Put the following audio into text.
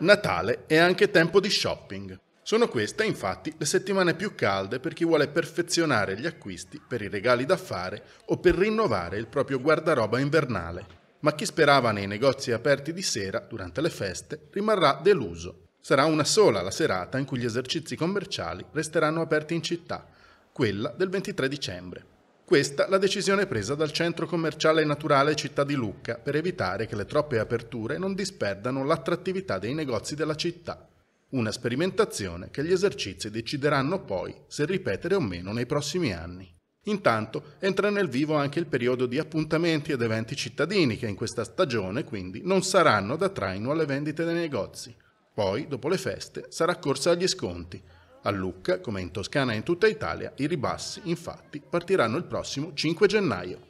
Natale è anche tempo di shopping. Sono queste infatti le settimane più calde per chi vuole perfezionare gli acquisti per i regali da fare o per rinnovare il proprio guardaroba invernale. Ma chi sperava nei negozi aperti di sera durante le feste rimarrà deluso. Sarà una sola la serata in cui gli esercizi commerciali resteranno aperti in città, quella del 23 dicembre. Questa la decisione presa dal centro commerciale naturale Città di Lucca per evitare che le troppe aperture non disperdano l'attrattività dei negozi della città. Una sperimentazione che gli esercizi decideranno poi se ripetere o meno nei prossimi anni. Intanto entra nel vivo anche il periodo di appuntamenti ed eventi cittadini che in questa stagione quindi non saranno da traino alle vendite dei negozi. Poi, dopo le feste, sarà corsa agli sconti, a Lucca, come in Toscana e in tutta Italia, i ribassi infatti partiranno il prossimo 5 gennaio.